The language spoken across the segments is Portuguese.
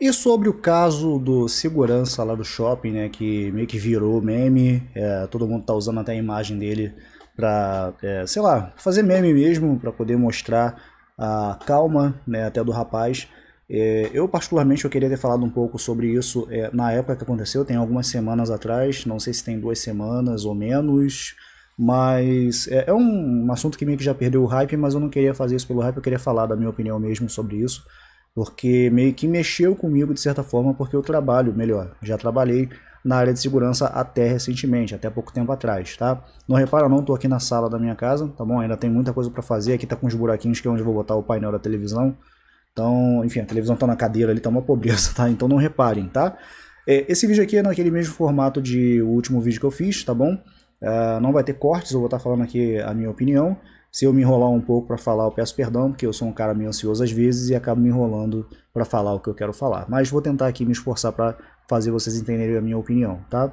E sobre o caso do segurança lá do shopping, né, que meio que virou meme, é, todo mundo tá usando até a imagem dele para, é, sei lá, fazer meme mesmo, para poder mostrar a calma, né, até do rapaz. É, eu particularmente eu queria ter falado um pouco sobre isso é, na época que aconteceu, tem algumas semanas atrás, não sei se tem duas semanas ou menos, mas é, é, um assunto que meio que já perdeu o hype, mas eu não queria fazer isso pelo hype, eu queria falar da minha opinião mesmo sobre isso porque meio que mexeu comigo de certa forma, porque eu trabalho melhor. Já trabalhei na área de segurança até recentemente, até pouco tempo atrás, tá? Não repara não, tô aqui na sala da minha casa, tá bom? Ainda tem muita coisa para fazer, aqui tá com os buraquinhos que é onde eu vou botar o painel da televisão. Então, enfim, a televisão tá na cadeira ali, tá uma pobreza, tá? Então não reparem, tá? É, esse vídeo aqui é naquele mesmo formato de o último vídeo que eu fiz, tá bom? É, não vai ter cortes, eu vou estar tá falando aqui a minha opinião. Se eu me enrolar um pouco para falar, eu peço perdão, porque eu sou um cara meio ansioso às vezes e acabo me enrolando para falar o que eu quero falar. Mas vou tentar aqui me esforçar para fazer vocês entenderem a minha opinião, tá?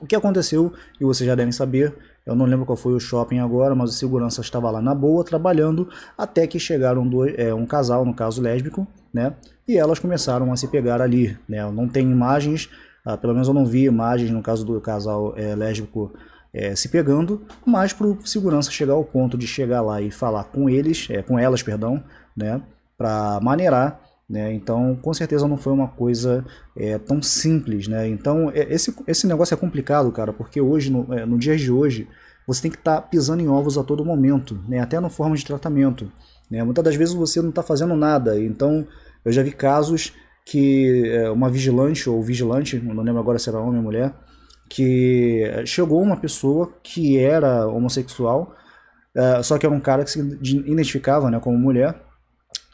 O que aconteceu, e vocês já devem saber, eu não lembro qual foi o shopping agora, mas o segurança estava lá na boa, trabalhando, até que chegaram dois, é, um casal, no caso lésbico, né? E elas começaram a se pegar ali, né? Eu não tenho imagens, ah, pelo menos eu não vi imagens no caso do casal é, lésbico é, se pegando, mas para o segurança chegar ao ponto de chegar lá e falar com eles, é, com elas, perdão, né, para maneirar. Né? Então, com certeza não foi uma coisa é, tão simples. Né? Então, é, esse, esse negócio é complicado, cara, porque hoje, no, é, no dia de hoje, você tem que estar tá pisando em ovos a todo momento, né? até na forma de tratamento. Né? Muitas das vezes você não está fazendo nada. Então, eu já vi casos que é, uma vigilante ou vigilante, não lembro agora se era homem ou mulher, que chegou uma pessoa que era homossexual, uh, só que era um cara que se identificava né, como mulher,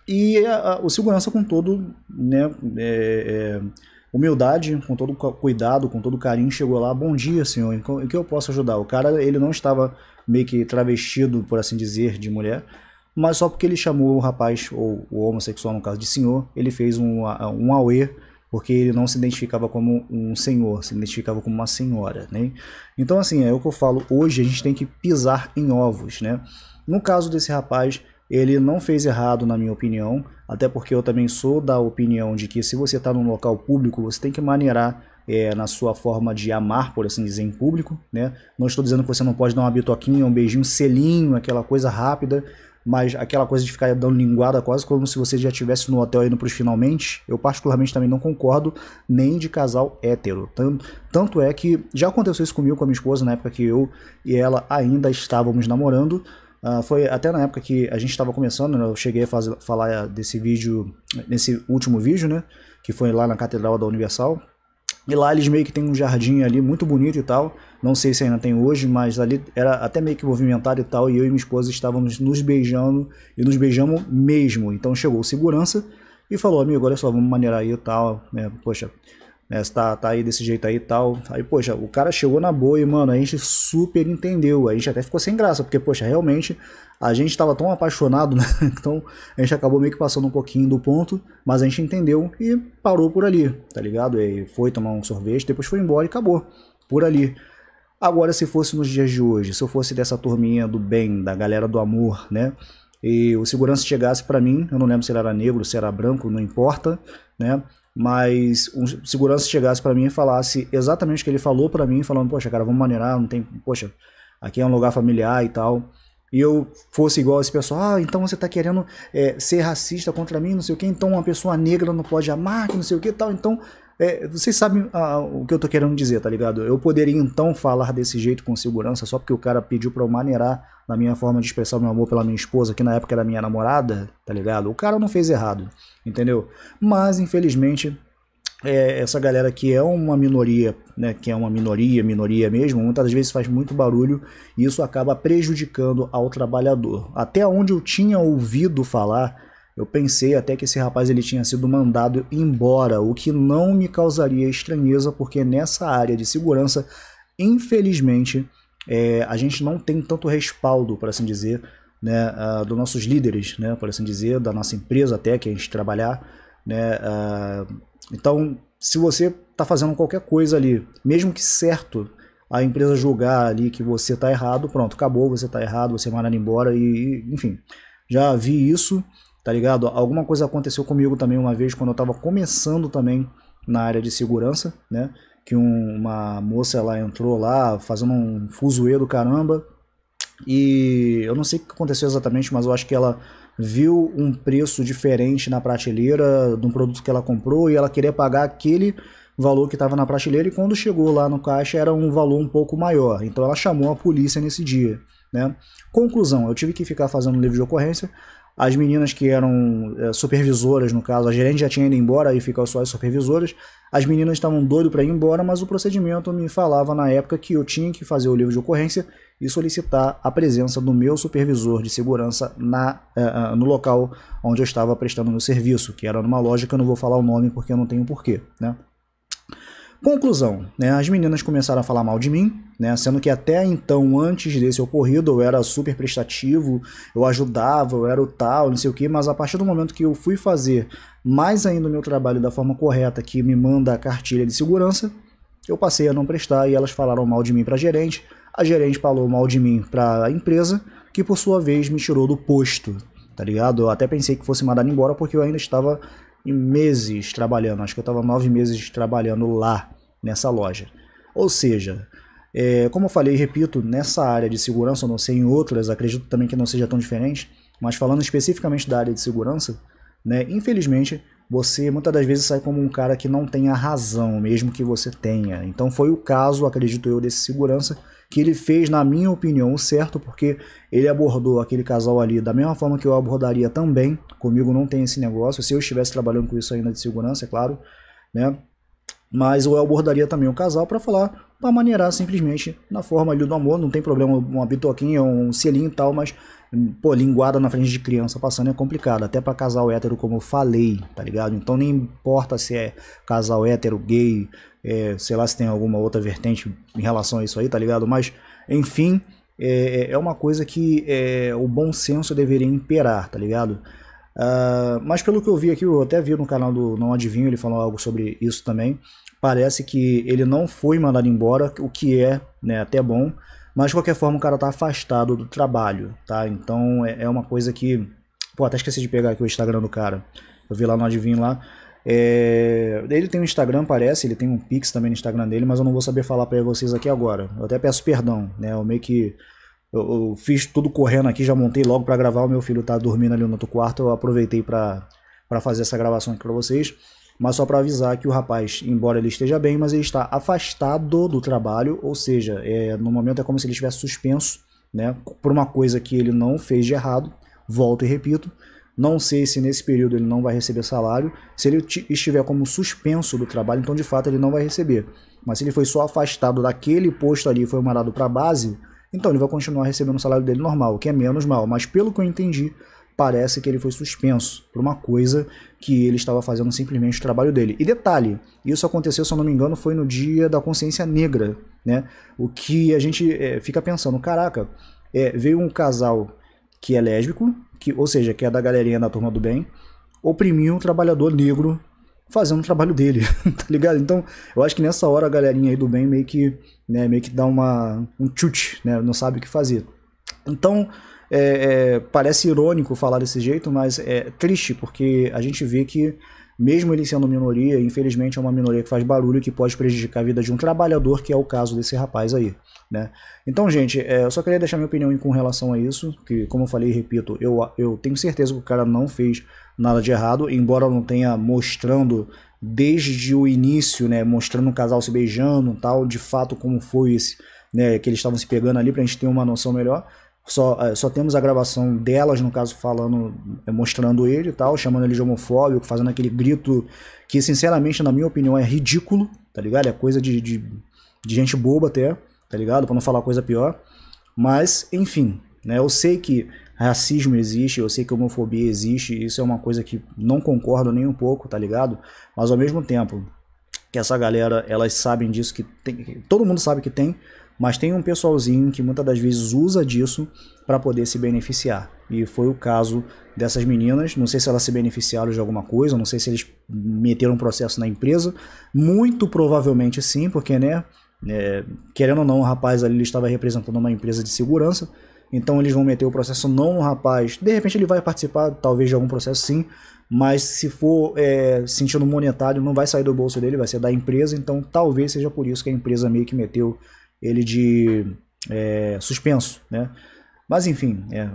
e a, a, o segurança com todo, né, é, é, humildade, com todo cuidado, com todo carinho, chegou lá, bom dia senhor, em que eu posso ajudar? O cara, ele não estava meio que travestido, por assim dizer, de mulher, mas só porque ele chamou o rapaz, ou o homossexual no caso, de senhor, ele fez um, um auê, porque ele não se identificava como um senhor, se identificava como uma senhora, né? Então assim, é o que eu falo, hoje a gente tem que pisar em ovos, né? No caso desse rapaz, ele não fez errado na minha opinião, até porque eu também sou da opinião de que se você está num local público, você tem que maneirar é, na sua forma de amar, por assim dizer, em público, né? Não estou dizendo que você não pode dar uma bitoquinha, um beijinho, um selinho, aquela coisa rápida, mas aquela coisa de ficar dando linguada quase como se você já estivesse no hotel indo para os finalmente, eu particularmente também não concordo, nem de casal hétero. Tanto, tanto é que já aconteceu isso comigo, com a minha esposa, na época que eu e ela ainda estávamos namorando. Uh, foi até na época que a gente estava começando, né, eu cheguei a fazer, falar ah, desse vídeo, nesse último vídeo, né? Que foi lá na Catedral da Universal, e lá eles meio que tem um jardim ali muito bonito e tal. Não sei se ainda tem hoje, mas ali era até meio que movimentado e tal. E eu e minha esposa estávamos nos beijando e nos beijamos mesmo. Então chegou o segurança e falou: Amigo, olha só, vamos maneirar aí e tal. É, poxa, né? Você tá, tá aí desse jeito aí e tal. Aí, poxa, o cara chegou na boa e, mano, a gente super entendeu. A gente até ficou sem graça, porque, poxa, realmente a gente tava tão apaixonado, né? Então a gente acabou meio que passando um pouquinho do ponto, mas a gente entendeu e parou por ali, tá ligado? E foi tomar um sorvete, depois foi embora e acabou. Por ali. Agora, se fosse nos dias de hoje, se eu fosse dessa turminha do bem, da galera do amor, né? E o segurança chegasse para mim, eu não lembro se ele era negro, se era branco, não importa, né? mas um segurança chegasse para mim e falasse exatamente o que ele falou para mim, falando, poxa, cara, vamos maneirar, não tem, poxa, aqui é um lugar familiar e tal. E eu fosse igual esse pessoal, ah, então você tá querendo é, ser racista contra mim, não sei o que, então uma pessoa negra não pode amar, que não sei o que e tal, então é, vocês sabem ah, o que eu tô querendo dizer, tá ligado? Eu poderia então falar desse jeito com segurança só porque o cara pediu pra eu maneirar na minha forma de expressar o meu amor pela minha esposa, que na época era minha namorada, tá ligado? O cara não fez errado, entendeu? Mas, infelizmente, é, essa galera que é uma minoria, né, que é uma minoria, minoria mesmo, muitas das vezes faz muito barulho e isso acaba prejudicando ao trabalhador. Até onde eu tinha ouvido falar eu pensei até que esse rapaz ele tinha sido mandado embora, o que não me causaria estranheza, porque nessa área de segurança, infelizmente, é, a gente não tem tanto respaldo, por assim dizer, né, uh, dos nossos líderes, né, por assim dizer, da nossa empresa até que a gente trabalhar. Né, uh, então, se você está fazendo qualquer coisa ali, mesmo que certo, a empresa julgar ali que você está errado, pronto, acabou, você está errado, você é mandado embora e, enfim, já vi isso tá ligado? Alguma coisa aconteceu comigo também uma vez quando eu tava começando também na área de segurança, né? Que um, uma moça ela entrou lá fazendo um fuzuê do caramba. E eu não sei o que aconteceu exatamente, mas eu acho que ela viu um preço diferente na prateleira de um produto que ela comprou e ela queria pagar aquele valor que estava na prateleira e quando chegou lá no caixa era um valor um pouco maior. Então ela chamou a polícia nesse dia. Né? Conclusão, eu tive que ficar fazendo livro de ocorrência as meninas que eram é, supervisoras, no caso, a gerente já tinha ido embora e ficavam só as supervisoras. As meninas estavam doido para ir embora, mas o procedimento me falava na época que eu tinha que fazer o livro de ocorrência e solicitar a presença do meu supervisor de segurança na, é, no local onde eu estava prestando meu serviço, que era numa loja que eu não vou falar o nome porque eu não tenho porquê, né? Conclusão, né? As meninas começaram a falar mal de mim, né? Sendo que até então, antes desse ocorrido, eu era super prestativo, eu ajudava, eu era o tal, não sei o que, mas a partir do momento que eu fui fazer mais ainda o meu trabalho da forma correta, que me manda a cartilha de segurança, eu passei a não prestar e elas falaram mal de mim para gerente, a gerente falou mal de mim para a empresa, que por sua vez me tirou do posto, tá ligado? Eu até pensei que fosse mandado embora porque eu ainda estava meses trabalhando. Acho que eu estava nove meses trabalhando lá nessa loja. Ou seja, é, como eu falei e repito, nessa área de segurança, não sei em outras, acredito também que não seja tão diferente, mas falando especificamente da área de segurança, né, infelizmente você muitas das vezes sai como um cara que não tem a razão, mesmo que você tenha. Então foi o caso, acredito eu, desse segurança que ele fez, na minha opinião, certo, porque ele abordou aquele casal ali da mesma forma que eu abordaria também. Comigo não tem esse negócio, se eu estivesse trabalhando com isso ainda de segurança, é claro, né? Mas eu abordaria também o casal para falar, para maneirar simplesmente na forma ali do amor, não tem problema uma bitoquinha, um selinho e tal, mas pô, linguada na frente de criança passando é complicado, até para casal hétero, como eu falei, tá ligado? Então nem importa se é casal hétero, gay, é, sei lá se tem alguma outra vertente em relação a isso aí, tá ligado? Mas, enfim, é, é, é uma coisa que é, o bom senso deveria imperar, tá ligado? Uh, mas pelo que eu vi aqui, eu até vi no canal do Não Adivinho, ele falou algo sobre isso também. Parece que ele não foi mandado embora, o que é né, até bom, mas de qualquer forma o cara tá afastado do trabalho, tá? Então é, é uma coisa que. Pô, até esqueci de pegar aqui o Instagram do cara. Eu vi lá no Adivinho lá. É, ele tem um Instagram, parece, ele tem um Pix também no Instagram dele, mas eu não vou saber falar para vocês aqui agora. Eu até peço perdão, né? Eu meio que eu, eu fiz tudo correndo aqui, já montei logo para gravar, o meu filho tá dormindo ali no outro quarto, eu aproveitei para para fazer essa gravação aqui para vocês. Mas só para avisar que o rapaz, embora ele esteja bem, mas ele está afastado do trabalho, ou seja, é, no momento é como se ele estivesse suspenso, né, por uma coisa que ele não fez de errado. Volto e repito, não sei se nesse período ele não vai receber salário. Se ele estiver como suspenso do trabalho, então de fato ele não vai receber. Mas se ele foi só afastado daquele posto ali e foi mandado para a base, então ele vai continuar recebendo o salário dele normal, o que é menos mal. Mas pelo que eu entendi, parece que ele foi suspenso por uma coisa que ele estava fazendo simplesmente o trabalho dele. E detalhe, isso aconteceu, se eu não me engano, foi no dia da consciência negra, né? O que a gente é, fica pensando, caraca, é, veio um casal que é lésbico, que, ou seja, que é da galerinha da turma do bem, oprimir um trabalhador negro fazendo o trabalho dele, tá ligado? Então, eu acho que nessa hora a galerinha aí do bem meio que, né, meio que dá uma, um chute, né, não sabe o que fazer. Então, é, é, parece irônico falar desse jeito, mas é triste, porque a gente vê que mesmo ele sendo minoria, infelizmente é uma minoria que faz barulho e que pode prejudicar a vida de um trabalhador, que é o caso desse rapaz aí, né? Então, gente, é, eu só queria deixar minha opinião com relação a isso, que como eu falei e repito, eu, eu tenho certeza que o cara não fez nada de errado, embora não tenha mostrando desde o início, né, mostrando um casal se beijando, tal, de fato como foi esse, né, que eles estavam se pegando ali para a gente ter uma noção melhor. Só, é, só temos a gravação delas, no caso, falando, é, mostrando ele e tal, chamando ele de homofóbico, fazendo aquele grito que, sinceramente, na minha opinião, é ridículo, tá ligado? É coisa de, de, de gente boba até, tá ligado? Pra não falar coisa pior. Mas, enfim, né? Eu sei que racismo existe, eu sei que homofobia existe, isso é uma coisa que não concordo nem um pouco, tá ligado? Mas ao mesmo tempo que essa galera, elas sabem disso que tem, todo mundo sabe que tem, mas tem um pessoalzinho que muitas das vezes usa disso para poder se beneficiar. E foi o caso dessas meninas. Não sei se elas se beneficiaram de alguma coisa, não sei se eles meteram um processo na empresa. Muito provavelmente sim, porque, né? É, querendo ou não, o rapaz ali estava representando uma empresa de segurança. Então eles vão meter o processo não no rapaz. De repente ele vai participar, talvez, de algum processo sim. Mas se for é, sentido monetário, não vai sair do bolso dele, vai ser da empresa. Então talvez seja por isso que a empresa meio que meteu ele de é, suspenso, né? Mas enfim, é,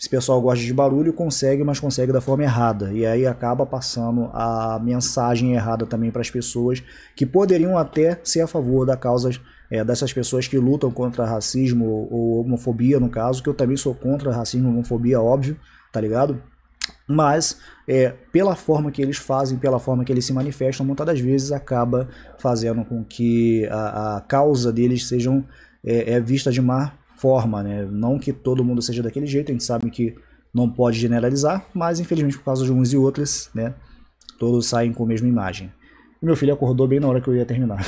esse pessoal gosta de barulho, consegue, mas consegue da forma errada. E aí acaba passando a mensagem errada também para as pessoas que poderiam até ser a favor da causa é, dessas pessoas que lutam contra racismo ou homofobia, no caso, que eu também sou contra racismo e homofobia, óbvio, tá ligado? mas é, pela forma que eles fazem, pela forma que eles se manifestam, muitas das vezes acaba fazendo com que a, a causa deles seja é, é, vista de má forma, né? Não que todo mundo seja daquele jeito, a gente sabe que não pode generalizar, mas infelizmente por causa de uns e outros, né? Todos saem com a mesma imagem. meu filho acordou bem na hora que eu ia terminar.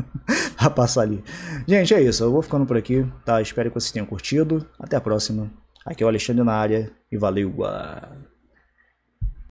a passar ali. Gente, é isso. Eu vou ficando por aqui, tá? Espero que vocês tenham curtido. Até a próxima. Aqui é o Alexandre na área e valeu!